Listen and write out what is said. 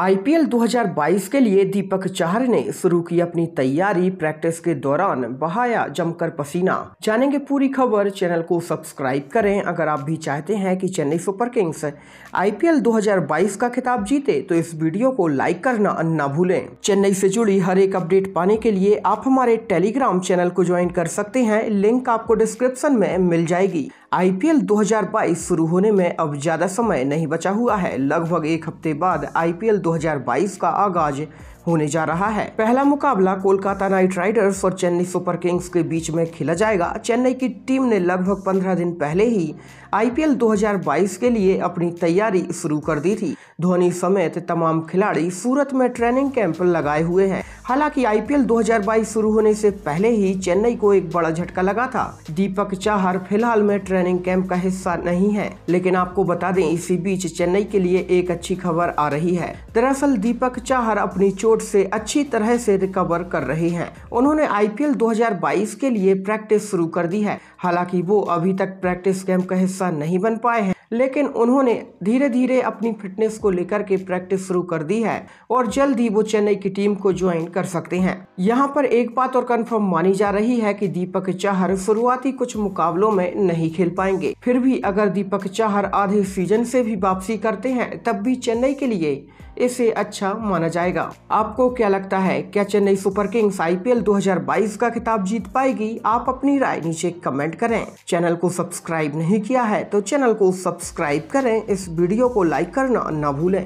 IPL 2022 के लिए दीपक चाहर ने शुरू की अपनी तैयारी प्रैक्टिस के दौरान बहाया जमकर पसीना जानेंगे पूरी खबर चैनल को सब्सक्राइब करें अगर आप भी चाहते हैं कि चेन्नई सुपर किंग्स आईपीएल 2022 का खिताब जीते तो इस वीडियो को लाइक करना न भूलें चेन्नई से जुड़ी हर एक अपडेट पाने के लिए आप हमारे टेलीग्राम चैनल को ज्वाइन कर सकते हैं लिंक आपको डिस्क्रिप्शन में मिल जाएगी आईपीएल 2022 शुरू होने में अब ज़्यादा समय नहीं बचा हुआ है लगभग एक हफ्ते बाद आईपीएल 2022 का आगाज होने जा रहा है पहला मुकाबला कोलकाता नाइट राइडर्स और चेन्नई सुपर किंग्स के बीच में खेला जाएगा चेन्नई की टीम ने लगभग 15 दिन पहले ही आईपीएल 2022 के लिए अपनी तैयारी शुरू कर दी थी धोनी समेत तमाम खिलाड़ी सूरत में ट्रेनिंग कैंप लगाए हुए हैं हालांकि आईपीएल 2022 शुरू होने से पहले ही चेन्नई को एक बड़ा झटका लगा था दीपक चाहर फिलहाल में ट्रेन ट्रेनिंग कैंप का हिस्सा नहीं है लेकिन आपको बता दें इसी बीच चेन्नई के लिए एक अच्छी खबर आ रही है दरअसल दीपक चाहर अपनी चोट से अच्छी तरह से रिकवर कर रहे हैं उन्होंने आईपीएल 2022 के लिए प्रैक्टिस शुरू कर दी है हालांकि वो अभी तक प्रैक्टिस कैंप का हिस्सा नहीं बन पाए हैं लेकिन उन्होंने धीरे धीरे अपनी फिटनेस को लेकर के प्रैक्टिस शुरू कर दी है और जल्द ही वो चेन्नई की टीम को ज्वाइन कर सकते हैं यहाँ पर एक बात और कंफर्म मानी जा रही है कि दीपक चाहर शुरुआती कुछ मुकाबलों में नहीं खेल पाएंगे फिर भी अगर दीपक चाहर आधे सीजन से भी वापसी करते हैं तब भी चेन्नई के लिए इसे अच्छा माना जाएगा आपको क्या लगता है क्या Chennai super kings I P का खिताब जीत पाएगी आप अपनी राय नीचे कमेंट करें चैनल को सब्सक्राइब नहीं किया है तो चैनल को सब सब्सक्राइब करें इस वीडियो को लाइक करना ना भूलें